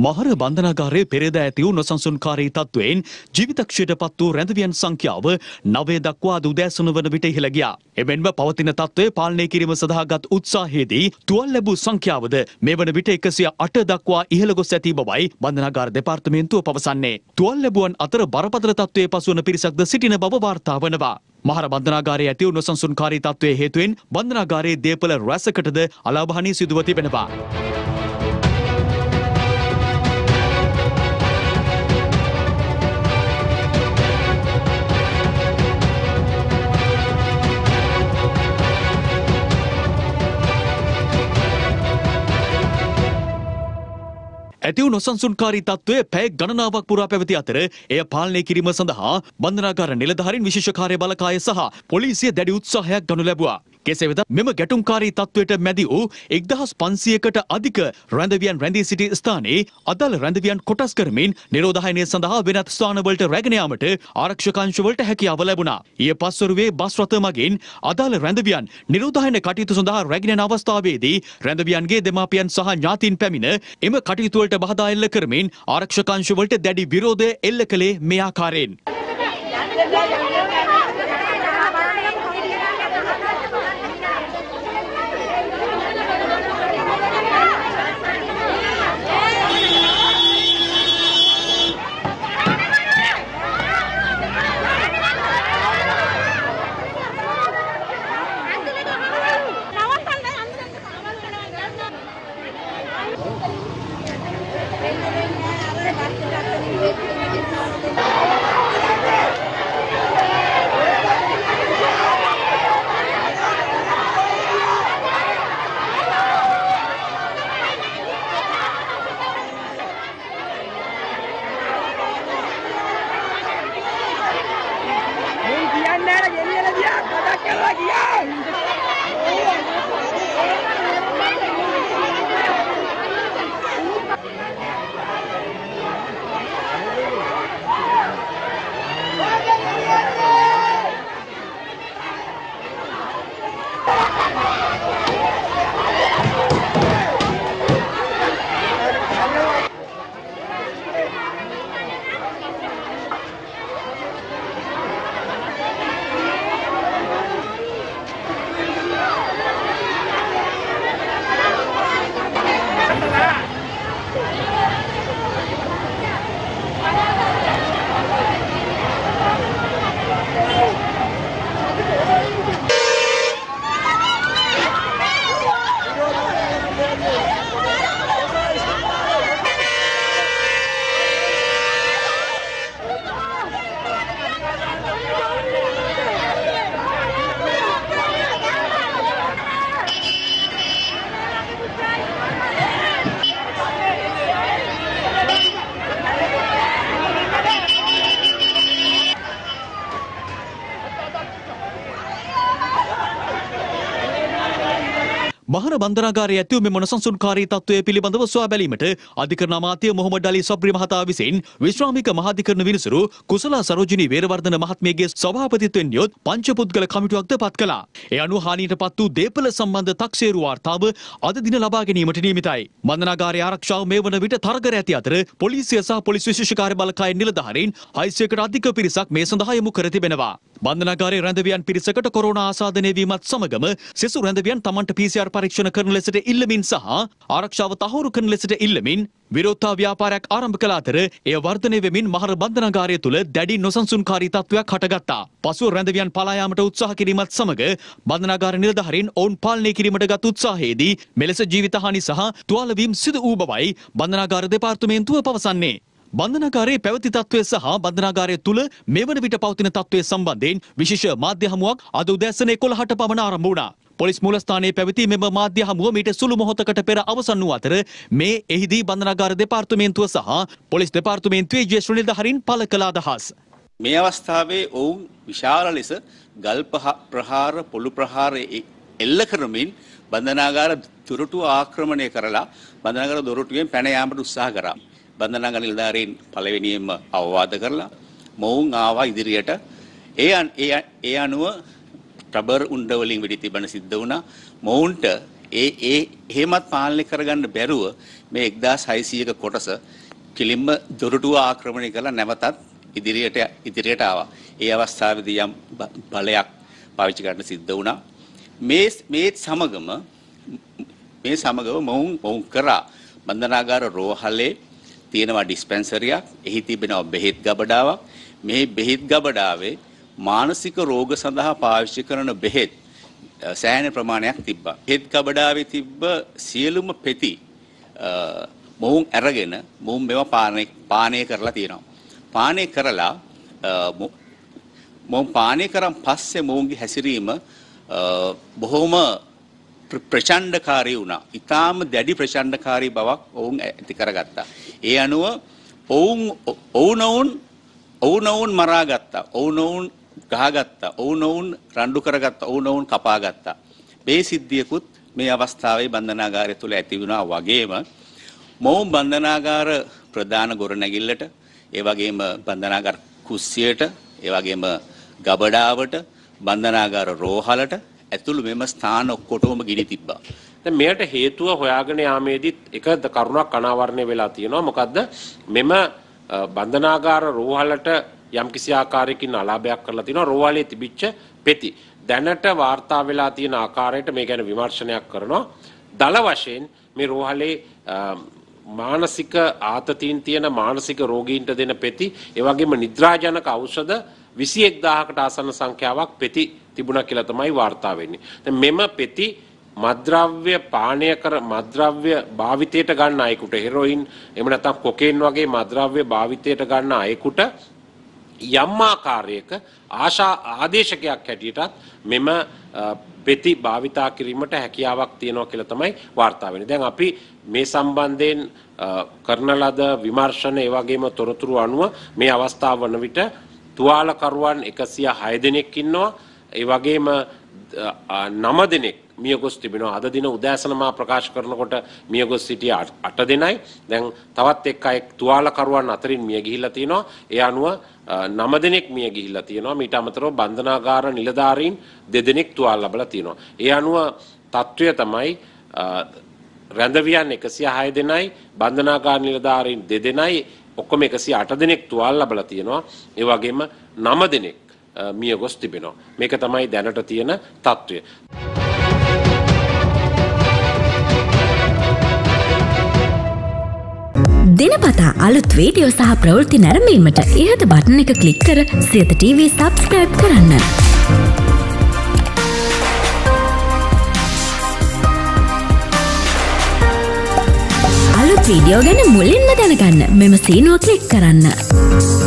මහර බන්ධනාගාරයේ පෙරේදා ඇති වූ නොසන්සුන්කාරී තත්ත්වයෙන් ජීවිතක්ෂයට පත් වූ රැඳවියන් සංඛ්‍යාව නවය දක්වා දුදෑසුන වන විට ඉහළ ගියා. එමෙන්ම පවතින තත්ත්වය පාලනය කිරීම සඳහාගත් උත්සාහයේදී තුවල් ලැබූ සංඛ්‍යාවද මේ වන විට එකසිය අට දක්වා ඉහළ ගොස් ඇති බවයි බන්ධනාගාර දෙපාර්තමේන්තුව පවසන්නේ. තුවල් ලැබුවන් අතර බරපතල තත්ත්වයේ පසුවන පිරිසක්ද සිටින බව වාර්තා වනවා. මහර බන්ධනාගාරයේ ඇති වූ නොසන්සුන්කාරී තත්ත්වයේ හේතුවෙන් බන්ධනාගාරයේ දේපල රැසකටද අලාභහනී සිදුව තිබෙනවා. ඇතිව නොසන්සුන්කාරී තත්ත්වය පැය ගණනාවක් පුරා පැවති අතර එය පාලනය කිරීම සඳහා බන්ධනාගාර නිලධාරීන් විශේෂ කාර්ය බලකාය සහ පොලිසිය දැඩි උත්සාහයක් ගනු ලැබුවා. කෙසේ වෙතත් මෙම ගැටුම්කාරී තත්ත්වයට මැදි වූ එක්දහස් පන්සියකට අධික රැඳවියන් රැඳී සිටි ස්ථානයේ අදල් රැඳවියන් කොටස් කරමින් නිරෝධහයනය සඳහා වෙනත් ස්ථානවලට රැගෙනයාමට ආරක්ෂකංශවලට හැකියාව ලැබුණා. ඊය පස්වරුවේ බස් රථ මගින් අදාළ රැඳවියන් නිරෝධහයන කටයුතු සඳහා රැගෙන අවස්ථාවේදී රැඳවියන්ගේ දෙමාපියන් සහ ඥාතීන් පැමිණ එම කටයුතුවලට බාධා එල්ල කරමින් ආරක්ෂකංශවලට දැඩි විරෝධය එල්ල කළේ මේ ආකාරයෙන්. බන්ධනාගාරයේ ඇතිව මෙම නොසන්සුන්කාරී තත්ත්වය පිළිබඳව සොයා බැලීමට අධිකරණ අමාත්‍ය මොහොමඩ් අලි සබ්රි මහතා විසින් විශ්‍රාමික මහාධිකරණ විනිසුරු කුසලා සරෝජිනී වේරවර්ධන මහත්මියගේ සභාපතිත්වයෙන් යොත් පංචපුද්ගල කමිටුවක්ද පත් කළා. ඒ අනුව හානියට පත් වූ දේපල සම්බන්ධ තක්සේරු වාර්තාව අද දින ලබා ගැනීමට නියමිතයි. බන්ධනාගාරයේ ආරක්ෂාව මේ වන විට තරගර ඇති අතර පොලිසිය සහ පොලිස් විශේෂ කාර්ය බලකාය නිලධාරීන් 600කට අධික පිරිසක් මේ සඳහා යොමු කර තිබෙනවා. බන්ධනාගාරයේ රැඳවියන් පිරිසකට කොරෝනා ආසාදනය වීමත් සමගම සෙසු රැඳවියන් තමන්ට PCR පරීක්ෂණ කරන ලෙසට ඉල්ලමින් සහ ආරක්ෂාව තහවුරු කරන ලෙසට ඉල්ලමින් විරෝත්තා ව්‍යාපාරයක් ආරම්භ කළ අතර එය වර්ධනය වෙමින් මහර බන්ධනාගාරය තුළ දැඩි නොසන්සුන්කාරී තත්ත්වයක් හටගත්තා. පසුව රැඳවියන් පලා යාමට උත්සාහ කිරීමත් සමග බන්ධනාගාර නිලධාරීන් ඔවුන් පාලනය කිරීමට ගත් උත්සාහයේදී මෙලෙස ජීවිතහානි සහ තුවාල වීම සිදු වූ බවයි බන්ධනාගාර දෙපාර්තමේන්තුව පවසන්නේ. බන්ධනාගාරයේ පැවති තත්ත්වය සහ බන්ධනාගාරය තුළ මෙවන විට පවතින තත්ත්වය සම්බන්ධයෙන් විශේෂ මාධ්‍ය හමුවක් අද උදැසන 11ට පමණ ආරම්භ වුණා. පොලිස් මූලස්ථානයේ පැවති මෙම මාධ්‍ය හමුව මීට සුළු මොහොතකට පෙර අවසන් වූ අතර මේ එහිදී බන්ධනාගාර දෙපාර්තමේන්තුව සහ පොලිස් දෙපාර්තමේන්තුවේ ජේ ශ්‍රනිල් දහරින් පළ කළ අදහස්. මේ අවස්ථාවේ ඔවුන් විශාල ලෙස ගල් ප්‍රහාර පොළු ප්‍රහාර එල්ල කරමින් බන්ධනාගාර දොරටුව ආක්‍රමණය කරලා බන්ධනාගාර දොරටුවෙන් පැන යාමට උත්සාහ කරා. බන්ධනාගාර නිලධාරීන් පළවෙනියෙන්ම අවවාද කරලා මොවුන් ආවා ඉදිරියට ඒ ඒ අනුව රබර් උණ්ඩ වලින් වෙඩි තිබෙන සිද්ධ වුණා මොවුන්ට ඒ ඒ එහෙමත් පාලනය කරගන්න බැරුව මේ 1600ක කොටස කිලින්ම දොරටුව ආක්‍රමණය කරලා නැවතත් ඉදිරියට ඉදිරියට ආවා. ඒ අවස්ථාවේදී යම් බලයක් පාවිච්චි කරන්න සිද්ධ වුණා. මේ මේ සමගම මේ සමගම මොවුන් මොවුන් කරා බන්ධනාගාර රෝහලේ තියෙනවා ඩිස්පැන්සරියක් එහි තිබෙනවා බෙහෙත් ගබඩාවක් මෙහි බෙහෙත් ගබඩාවේ මානසික රෝග සඳහා පාවිච්චි කරන බෙහෙත් සෑහෙන ප්‍රමාණයක් තිබ්බා. බෙහෙත් ගබඩාවේ තිබ්බ සියලුම පෙති මොවුන් අරගෙන මොවුන් මේවා පානය පානය කරලා තියෙනවා. පානය කරලා මොවුන් පානය කරන් පස්සේ මොවුන්ගේ හැසිරීම බොහොම ප්‍රචණ්ඩකාරී වුණා. ඊටාම දැඩි ප්‍රචණ්ඩකාරී බවක් ඔවුන් ඇති කරගත්තා. ඒ අනුව ඔවුන් ඔවුනොවුන් ඔවුනොවුන් මරාගත්තා. ඔවුනොවුන් ගහගත්තා. ඔවුනොවුන් රණ්ඩු කරගත්තා. ඔවුනොවුන් කපාගත්තා. මේ සිද්ධියකුත් මේ අවස්ථාවේ බන්ධනාගාරය තුළ ඇති වුණා වගේම මොවුන් බන්ධනාගාර ප්‍රධාන ගොඩනැගිල්ලට ඒ වගේම බන්ධනාගාර කුස්සියට ඒ වගේම ගබඩාවට බන්ධනාගාර රෝහලට ඇතුළු මෙම ස්ථාන ඔක්කොටම ගිනි තිබ්බා. දැන් මෙයට හේතුව හොයාගෙන යාමේදීත් එක කරුණක් අනාවරණය වෙලා තියෙනවා. මොකද්ද? මෙම බන්ධනාගාර රෝහලට යම්කිසි ආකාරයකින් අලාභයක් කරලා තිනවා රෝහලේ තිබිච්ච පෙති. දැනට වාර්තා වෙලා තියෙන ආකාරයට මේ ගැන විමර්ශනයක් කරනවා. දල වශයෙන් මේ රෝහලේ මානසික ආතතින් තියෙන මානසික රෝගීන්ට දෙන පෙති, ඒ වගේම නිද්‍රාජනක ඖෂධ 21000කට ආසන්න සංඛ්‍යාවක් පෙති තිබුණා කියලා තමයි වාර්තා වෙන්නේ. මෙම පෙති මද්‍රව්‍ය පානය කර මද්‍රව්‍ය භාවිතයට ගන්න අයෙකුට හෙරොයින් එහෙම නැත්නම් කොකේන් වගේ මද්‍රව්‍ය භාවිතයට ගන්න අයෙකුට යම් ආකාරයක ආශා ආදේශකයක් හැටියටත් මෙම පෙති භාවිතා කිරීමට හැකියාවක් තියෙනවා කියලා තමයි වාර්තා වෙන්නේ. දැන් අපි මේ සම්බන්ධයෙන් කරන ලද විමර්ශන ඒ වගේම තොරතුරු අනුව මේ අවස්ථාව වන විට තුවාලකරුවන් 106 දෙනෙක් ඉන්නවා. ඒ වගේම නම දෙනෙක් මියගොස් තිබෙනවා අද දින උදෑසනමා ප්‍රකාශ කරනකොට මියගොස් සිටිය අට දෙනයි දැන් තවත් එක් අයෙක් තුවාලකරුවන් අතරින් මිය ගිහිල්ලා තියෙනවා ඒ අනුව නම දෙනෙක් මිය ගිහිල්ලා තියෙනවා මීට අමතරව බන්ධනාගාර නිලධාරීන් දෙදෙනෙක් තුවාල ලබලා තියෙනවා ඒ අනුව తත්වය තමයි රැඳවියන් 106 දෙනයි බන්ධනාගාර නිලධාරීන් දෙදෙනයි ඔක්කොම 108 දෙනෙක් තුවාල ලබලා තියෙනවා ඒ වගේම නම දෙනෙක් මිය ගොස් තිබෙනවා. මේක තමයි දැනට තියෙන තත්ත්වය. දෙනපතා අලුත් වීඩියෝ සහ ප්‍රවෘති නැරඹීමට ඉහත බටන එක ක්ලික් කර සියත TV සබස්ක්‍රයිබ් කරන්න. අලුත් වීඩියෝ ගැන මුලින්ම දැනගන්න මෙම සීනෝ ක්ලික් කරන්න.